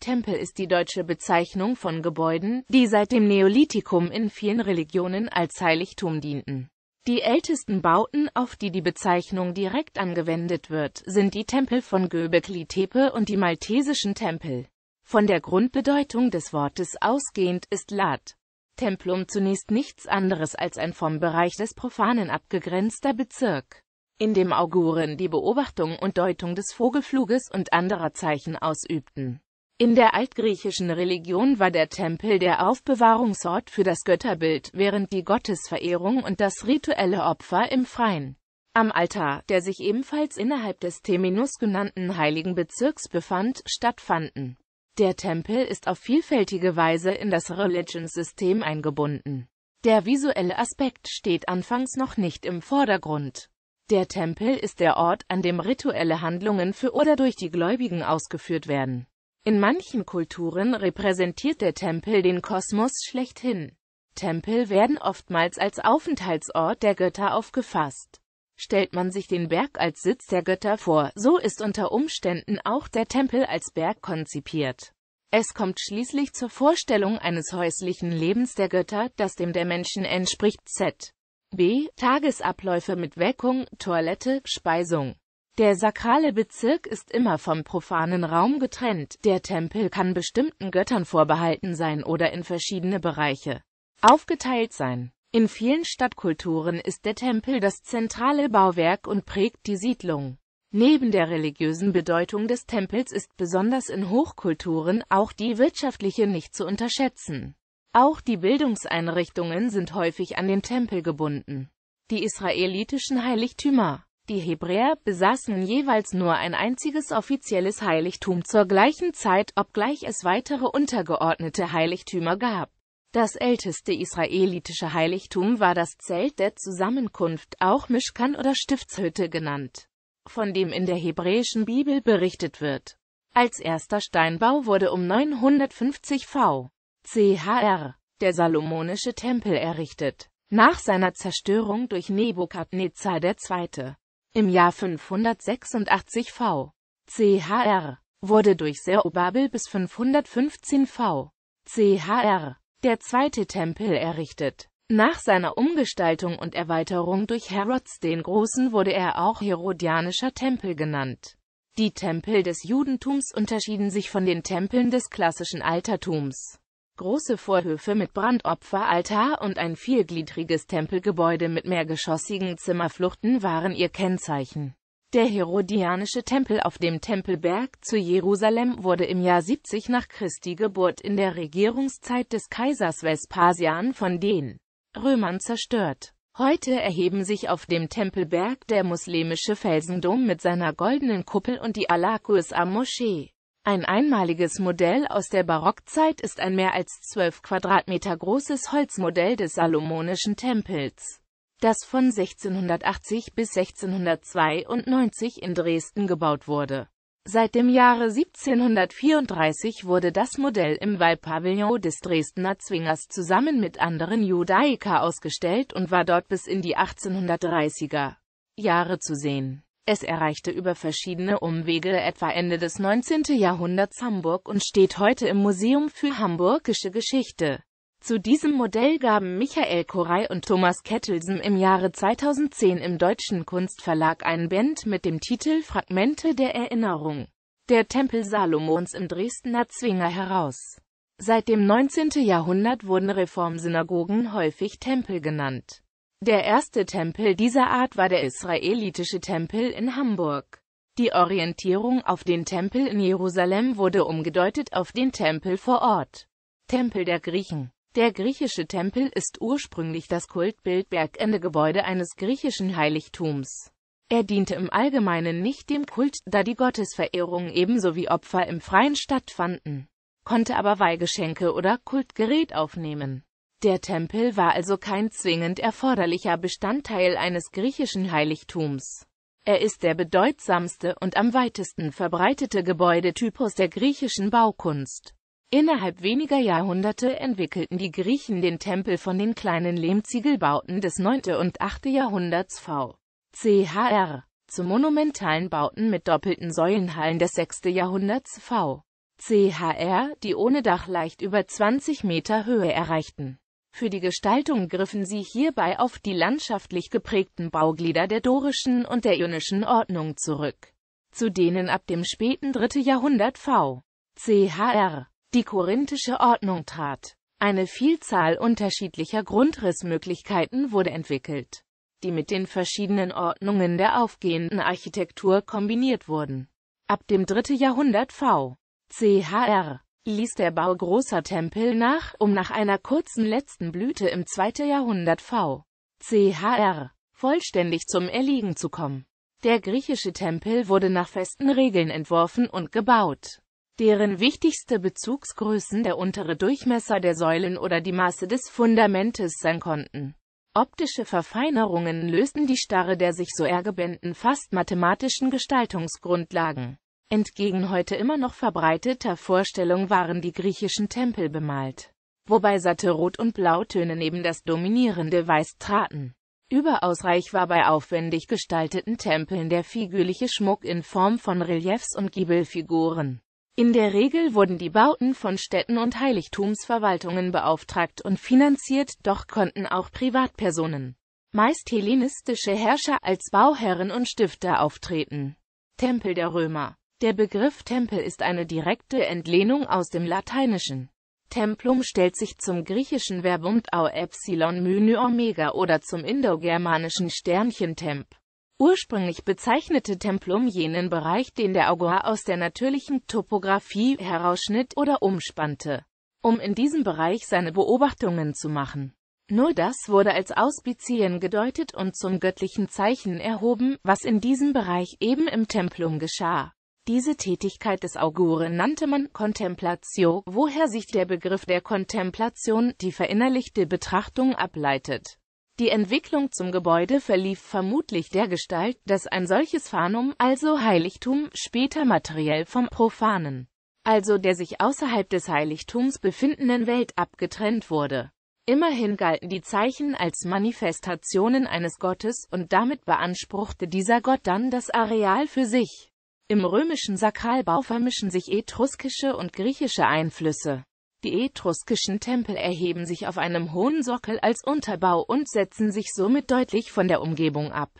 Tempel ist die deutsche Bezeichnung von Gebäuden, die seit dem Neolithikum in vielen Religionen als Heiligtum dienten. Die ältesten Bauten, auf die die Bezeichnung direkt angewendet wird, sind die Tempel von Göbekli Tepe und die maltesischen Tempel. Von der Grundbedeutung des Wortes ausgehend ist Lat Templum zunächst nichts anderes als ein vom Bereich des Profanen abgegrenzter Bezirk, in dem Auguren die Beobachtung und Deutung des Vogelfluges und anderer Zeichen ausübten. In der altgriechischen Religion war der Tempel der Aufbewahrungsort für das Götterbild, während die Gottesverehrung und das rituelle Opfer im Freien am Altar, der sich ebenfalls innerhalb des Teminus genannten heiligen Bezirks befand, stattfanden. Der Tempel ist auf vielfältige Weise in das Religionssystem eingebunden. Der visuelle Aspekt steht anfangs noch nicht im Vordergrund. Der Tempel ist der Ort, an dem rituelle Handlungen für oder durch die Gläubigen ausgeführt werden. In manchen Kulturen repräsentiert der Tempel den Kosmos schlechthin. Tempel werden oftmals als Aufenthaltsort der Götter aufgefasst. Stellt man sich den Berg als Sitz der Götter vor, so ist unter Umständen auch der Tempel als Berg konzipiert. Es kommt schließlich zur Vorstellung eines häuslichen Lebens der Götter, das dem der Menschen entspricht z. b. Tagesabläufe mit Weckung, Toilette, Speisung. Der sakrale Bezirk ist immer vom profanen Raum getrennt. Der Tempel kann bestimmten Göttern vorbehalten sein oder in verschiedene Bereiche aufgeteilt sein. In vielen Stadtkulturen ist der Tempel das zentrale Bauwerk und prägt die Siedlung. Neben der religiösen Bedeutung des Tempels ist besonders in Hochkulturen auch die wirtschaftliche nicht zu unterschätzen. Auch die Bildungseinrichtungen sind häufig an den Tempel gebunden. Die israelitischen Heiligtümer die Hebräer besaßen jeweils nur ein einziges offizielles Heiligtum zur gleichen Zeit, obgleich es weitere untergeordnete Heiligtümer gab. Das älteste israelitische Heiligtum war das Zelt der Zusammenkunft, auch Mischkan oder Stiftshütte genannt, von dem in der hebräischen Bibel berichtet wird. Als erster Steinbau wurde um 950 v. chr. der Salomonische Tempel errichtet, nach seiner Zerstörung durch Nebukadnezar II. Im Jahr 586 v. CHR wurde durch Zerubabel bis 515 v. CHR der zweite Tempel errichtet. Nach seiner Umgestaltung und Erweiterung durch Herods den Großen wurde er auch Herodianischer Tempel genannt. Die Tempel des Judentums unterschieden sich von den Tempeln des klassischen Altertums große Vorhöfe mit Brandopferaltar und ein viergliedriges Tempelgebäude mit mehrgeschossigen Zimmerfluchten waren ihr Kennzeichen. Der Herodianische Tempel auf dem Tempelberg zu Jerusalem wurde im Jahr 70 nach Christi Geburt in der Regierungszeit des Kaisers Vespasian von den Römern zerstört. Heute erheben sich auf dem Tempelberg der muslimische Felsendom mit seiner goldenen Kuppel und die Alakuis am Moschee. Ein einmaliges Modell aus der Barockzeit ist ein mehr als 12 Quadratmeter großes Holzmodell des Salomonischen Tempels, das von 1680 bis 1692 in Dresden gebaut wurde. Seit dem Jahre 1734 wurde das Modell im Wallpavillon des Dresdner Zwingers zusammen mit anderen Judaica ausgestellt und war dort bis in die 1830er Jahre zu sehen es erreichte über verschiedene Umwege etwa Ende des 19. Jahrhunderts Hamburg und steht heute im Museum für Hamburgische Geschichte. Zu diesem Modell gaben Michael Koray und Thomas Kettelsen im Jahre 2010 im Deutschen Kunstverlag ein Band mit dem Titel Fragmente der Erinnerung. Der Tempel Salomons im Dresdner Zwinger heraus. Seit dem 19. Jahrhundert wurden Reformsynagogen häufig Tempel genannt. Der erste Tempel dieser Art war der israelitische Tempel in Hamburg. Die Orientierung auf den Tempel in Jerusalem wurde umgedeutet auf den Tempel vor Ort. Tempel der Griechen Der griechische Tempel ist ursprünglich das Kultbild Bergende-Gebäude eines griechischen Heiligtums. Er diente im Allgemeinen nicht dem Kult, da die Gottesverehrung ebenso wie Opfer im Freien stattfanden, konnte aber Weihgeschenke oder Kultgerät aufnehmen. Der Tempel war also kein zwingend erforderlicher Bestandteil eines griechischen Heiligtums. Er ist der bedeutsamste und am weitesten verbreitete Gebäudetypus der griechischen Baukunst. Innerhalb weniger Jahrhunderte entwickelten die Griechen den Tempel von den kleinen Lehmziegelbauten des 9. und 8. Jahrhunderts v. chr. zu monumentalen Bauten mit doppelten Säulenhallen des 6. Jahrhunderts v. chr., die ohne Dach leicht über 20 Meter Höhe erreichten. Für die Gestaltung griffen sie hierbei auf die landschaftlich geprägten Bauglieder der dorischen und der ionischen Ordnung zurück, zu denen ab dem späten 3. Jahrhundert v. chr. die korinthische Ordnung trat. Eine Vielzahl unterschiedlicher Grundrissmöglichkeiten wurde entwickelt, die mit den verschiedenen Ordnungen der aufgehenden Architektur kombiniert wurden. Ab dem 3. Jahrhundert v. chr ließ der Bau großer Tempel nach, um nach einer kurzen letzten Blüte im 2. Jahrhundert v. chr. vollständig zum Erliegen zu kommen. Der griechische Tempel wurde nach festen Regeln entworfen und gebaut, deren wichtigste Bezugsgrößen der untere Durchmesser der Säulen oder die Maße des Fundamentes sein konnten. Optische Verfeinerungen lösten die Starre der sich so ergebenden fast mathematischen Gestaltungsgrundlagen Entgegen heute immer noch verbreiteter Vorstellung waren die griechischen Tempel bemalt, wobei satte Rot- und Blautöne neben das dominierende Weiß traten. Überaus reich war bei aufwendig gestalteten Tempeln der figürliche Schmuck in Form von Reliefs und Giebelfiguren. In der Regel wurden die Bauten von Städten und Heiligtumsverwaltungen beauftragt und finanziert, doch konnten auch Privatpersonen, meist hellenistische Herrscher, als Bauherren und Stifter auftreten. Tempel der Römer der Begriff Tempel ist eine direkte Entlehnung aus dem Lateinischen. Templum stellt sich zum griechischen Verbum au epsilon mu omega oder zum indogermanischen Sternchen temp. Ursprünglich bezeichnete Templum jenen Bereich, den der Augur aus der natürlichen Topographie herausschnitt oder umspannte, um in diesem Bereich seine Beobachtungen zu machen. Nur das wurde als Auspizien gedeutet und zum göttlichen Zeichen erhoben, was in diesem Bereich eben im Templum geschah. Diese Tätigkeit des Auguren nannte man Contemplatio, woher sich der Begriff der Kontemplation, die verinnerlichte Betrachtung, ableitet. Die Entwicklung zum Gebäude verlief vermutlich der Gestalt, dass ein solches Fanum, also Heiligtum, später materiell vom Profanen, also der sich außerhalb des Heiligtums befindenden Welt abgetrennt wurde. Immerhin galten die Zeichen als Manifestationen eines Gottes und damit beanspruchte dieser Gott dann das Areal für sich. Im römischen Sakralbau vermischen sich etruskische und griechische Einflüsse. Die etruskischen Tempel erheben sich auf einem hohen Sockel als Unterbau und setzen sich somit deutlich von der Umgebung ab.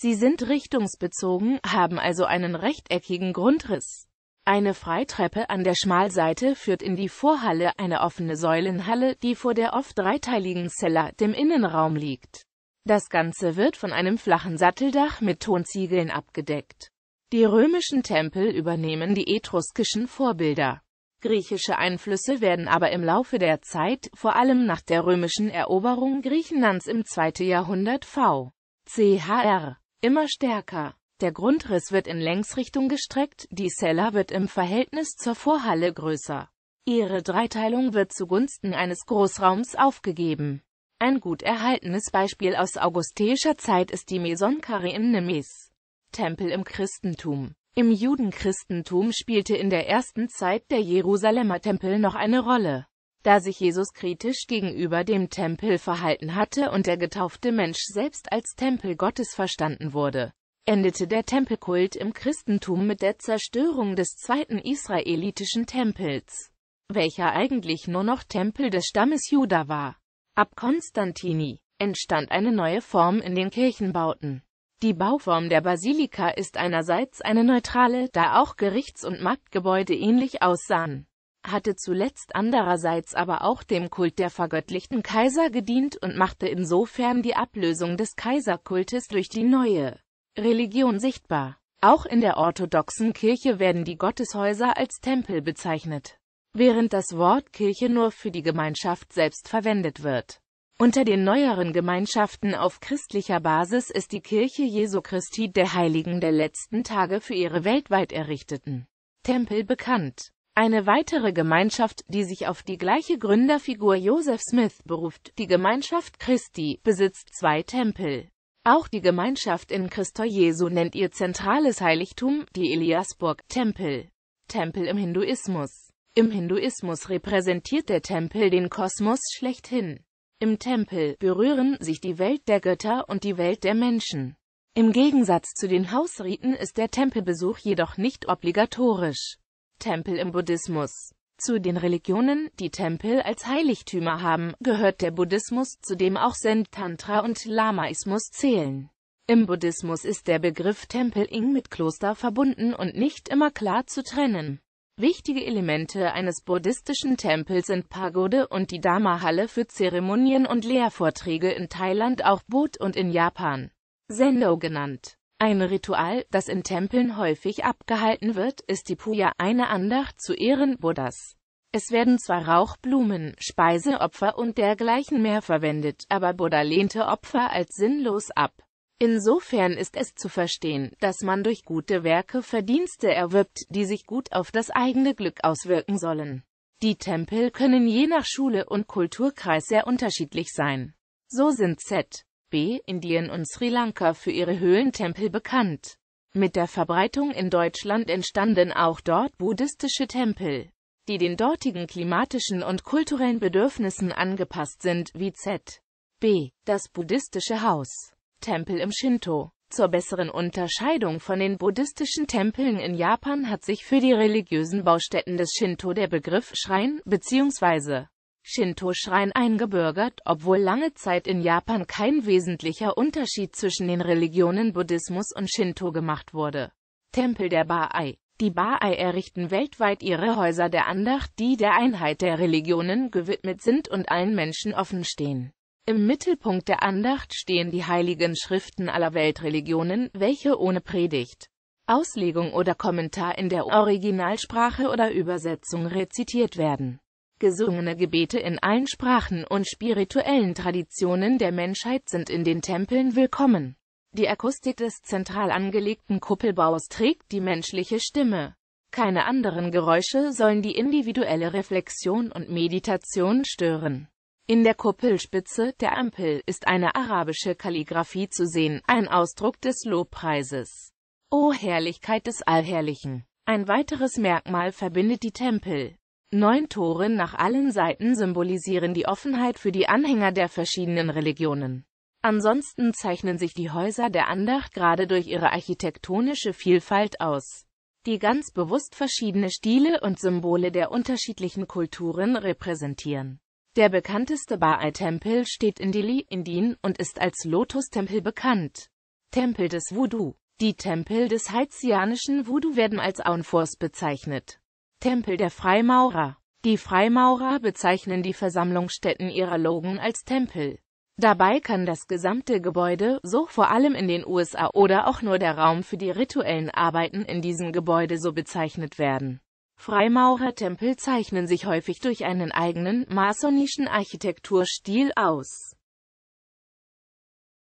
Sie sind richtungsbezogen, haben also einen rechteckigen Grundriss. Eine Freitreppe an der Schmalseite führt in die Vorhalle, eine offene Säulenhalle, die vor der oft dreiteiligen Cella, dem Innenraum liegt. Das Ganze wird von einem flachen Satteldach mit Tonziegeln abgedeckt. Die römischen Tempel übernehmen die etruskischen Vorbilder. Griechische Einflüsse werden aber im Laufe der Zeit, vor allem nach der römischen Eroberung Griechenlands im 2. Jahrhundert v. chr. immer stärker. Der Grundriss wird in Längsrichtung gestreckt, die Cella wird im Verhältnis zur Vorhalle größer. Ihre Dreiteilung wird zugunsten eines Großraums aufgegeben. Ein gut erhaltenes Beispiel aus augusteischer Zeit ist die Maison Carré in Nemes. Tempel im Christentum Im Judenchristentum spielte in der ersten Zeit der Jerusalemer Tempel noch eine Rolle. Da sich Jesus kritisch gegenüber dem Tempel verhalten hatte und der getaufte Mensch selbst als Tempel Gottes verstanden wurde, endete der Tempelkult im Christentum mit der Zerstörung des zweiten israelitischen Tempels, welcher eigentlich nur noch Tempel des Stammes Juda war. Ab Konstantini entstand eine neue Form in den Kirchenbauten. Die Bauform der Basilika ist einerseits eine neutrale, da auch Gerichts- und Marktgebäude ähnlich aussahen, hatte zuletzt andererseits aber auch dem Kult der vergöttlichten Kaiser gedient und machte insofern die Ablösung des Kaiserkultes durch die neue Religion sichtbar. Auch in der orthodoxen Kirche werden die Gotteshäuser als Tempel bezeichnet, während das Wort Kirche nur für die Gemeinschaft selbst verwendet wird. Unter den neueren Gemeinschaften auf christlicher Basis ist die Kirche Jesu Christi der Heiligen der letzten Tage für ihre weltweit errichteten Tempel bekannt. Eine weitere Gemeinschaft, die sich auf die gleiche Gründerfigur Joseph Smith beruft, die Gemeinschaft Christi, besitzt zwei Tempel. Auch die Gemeinschaft in Christo Jesu nennt ihr zentrales Heiligtum, die Eliasburg, Tempel. Tempel im Hinduismus. Im Hinduismus repräsentiert der Tempel den Kosmos schlechthin. Im Tempel berühren sich die Welt der Götter und die Welt der Menschen. Im Gegensatz zu den Hausriten ist der Tempelbesuch jedoch nicht obligatorisch. Tempel im Buddhismus Zu den Religionen, die Tempel als Heiligtümer haben, gehört der Buddhismus, zu dem auch Zen, Tantra und Lamaismus zählen. Im Buddhismus ist der Begriff Tempel ing mit Kloster verbunden und nicht immer klar zu trennen. Wichtige Elemente eines buddhistischen Tempels sind Pagode und die Dharma-Halle für Zeremonien und Lehrvorträge in Thailand auch Boot und in Japan Sendo genannt. Ein Ritual, das in Tempeln häufig abgehalten wird, ist die Puja, eine Andacht zu Ehren Buddhas. Es werden zwar Rauchblumen, Speiseopfer und dergleichen mehr verwendet, aber Buddha lehnte Opfer als sinnlos ab. Insofern ist es zu verstehen, dass man durch gute Werke Verdienste erwirbt, die sich gut auf das eigene Glück auswirken sollen. Die Tempel können je nach Schule und Kulturkreis sehr unterschiedlich sein. So sind Z. B. Indien und Sri Lanka für ihre Höhlentempel bekannt. Mit der Verbreitung in Deutschland entstanden auch dort buddhistische Tempel, die den dortigen klimatischen und kulturellen Bedürfnissen angepasst sind, wie Z. B. Das buddhistische Haus. Tempel im Shinto. Zur besseren Unterscheidung von den buddhistischen Tempeln in Japan hat sich für die religiösen Baustätten des Shinto der Begriff Schrein bzw. Shinto-Schrein eingebürgert, obwohl lange Zeit in Japan kein wesentlicher Unterschied zwischen den Religionen Buddhismus und Shinto gemacht wurde. Tempel der Baai Die Baai errichten weltweit ihre Häuser der Andacht, die der Einheit der Religionen gewidmet sind und allen Menschen offen stehen. Im Mittelpunkt der Andacht stehen die heiligen Schriften aller Weltreligionen, welche ohne Predigt, Auslegung oder Kommentar in der Originalsprache oder Übersetzung rezitiert werden. Gesungene Gebete in allen Sprachen und spirituellen Traditionen der Menschheit sind in den Tempeln willkommen. Die Akustik des zentral angelegten Kuppelbaus trägt die menschliche Stimme. Keine anderen Geräusche sollen die individuelle Reflexion und Meditation stören. In der Kuppelspitze der Ampel ist eine arabische Kalligraphie zu sehen, ein Ausdruck des Lobpreises. O Herrlichkeit des Allherrlichen! Ein weiteres Merkmal verbindet die Tempel. Neun Tore nach allen Seiten symbolisieren die Offenheit für die Anhänger der verschiedenen Religionen. Ansonsten zeichnen sich die Häuser der Andacht gerade durch ihre architektonische Vielfalt aus, die ganz bewusst verschiedene Stile und Symbole der unterschiedlichen Kulturen repräsentieren. Der bekannteste Baal-Tempel steht in Delhi, Indien und ist als Lotus-Tempel bekannt. Tempel des Voodoo Die Tempel des haitianischen Voodoo werden als Aunfors bezeichnet. Tempel der Freimaurer Die Freimaurer bezeichnen die Versammlungsstätten ihrer Logen als Tempel. Dabei kann das gesamte Gebäude, so vor allem in den USA oder auch nur der Raum für die rituellen Arbeiten in diesem Gebäude so bezeichnet werden. Freimaurertempel zeichnen sich häufig durch einen eigenen, masonischen Architekturstil aus.